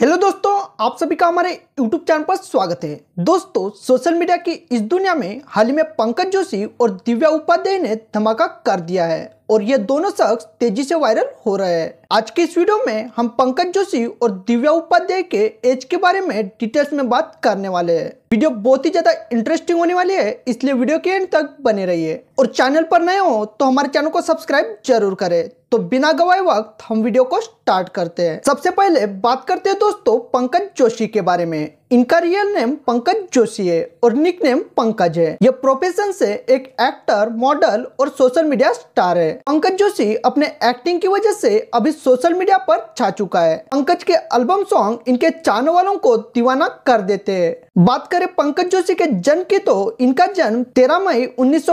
hello दोस्तों आप सभी का हमारे यूट्यूब चैनल पर स्वागत है दोस्तों सोशल मीडिया की इस दुनिया में हाल ही में पंकज जोशी और दिव्या उपाध्याय ने धमाका कर दिया है और ये दोनों शख्स तेजी से वायरल हो रहे हैं आज के इस वीडियो में हम पंकज जोशी और दिव्या उपाध्याय के एज के बारे में डिटेल्स में बात करने वाले हैं वीडियो बहुत ही ज्यादा इंटरेस्टिंग होने वाली है इसलिए वीडियो के एंड तक बने रहिए और चैनल पर नए हो तो हमारे चैनल को सब्सक्राइब जरूर करें तो बिना गवाए वक्त हम वीडियो को स्टार्ट करते हैं सबसे पहले बात करते हैं दोस्तों पंकज जोशी के बारे में इनका रियल नेम पंकज जोशी है और निक नेम पंकज है यह प्रोफेशन से एक एक्टर मॉडल और सोशल मीडिया स्टार है पंकज जोशी अपने एक्टिंग की वजह से अभी सोशल मीडिया पर छा चुका है पंकज के एल्बम सॉन्ग इनके चाहने वालों को दीवाना कर देते हैं बात करें पंकज जोशी के जन्म की तो इनका जन्म 13 मई उन्नीस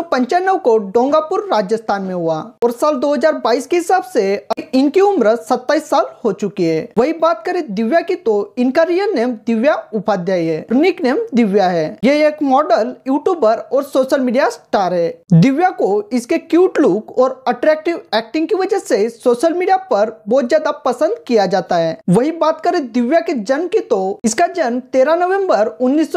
को डोंगापुर राजस्थान में हुआ और साल 2022 के हिसाब से इनकी उम्र 27 साल हो चुकी है वही बात करें दिव्या की तो इनका रियल नेम दिव्या उप उपाध्याय है नेम दिव्या है ये एक मॉडल यूट्यूबर और सोशल मीडिया स्टार है दिव्या को इसके क्यूट लुक और अट्रैक्टिव एक्टिंग की वजह से सोशल मीडिया पर बहुत ज्यादा पसंद किया जाता है वही बात करें दिव्या के जन्म की तो इसका जन्म तेरह नवम्बर उन्नीस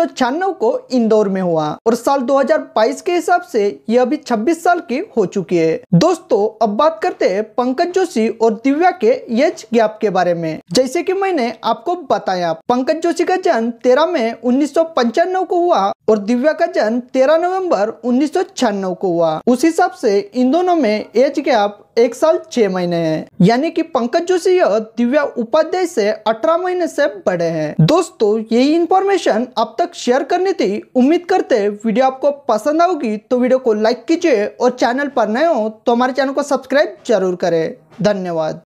को इंदौर में हुआ और साल दो के हिसाब से यह अभी छब्बीस साल की हो चुकी है दोस्तों अब बात करते हैं पंकज जोशी और दिव्या के एज गैप के बारे में जैसे कि मैंने आपको बताया पंकज जोशी का जन्म 2013 में उन्नीस को हुआ और दिव्या का जन्म 13 नवंबर उन्नीस को हुआ उस हिसाब से इन दोनों में एज गैप एक साल छह महीने है यानी कि पंकज जोशी और दिव्या उपाध्याय से अठारह महीने से बड़े हैं दोस्तों यही इन्फॉर्मेशन अब तक शेयर करनी थी उम्मीद करते वीडियो आपको पसंद आओगी तो वीडियो को लाइक कीजिए और चैनल पर नए हो तो हमारे चैनल को सब्सक्राइब जरूर करें धन्यवाद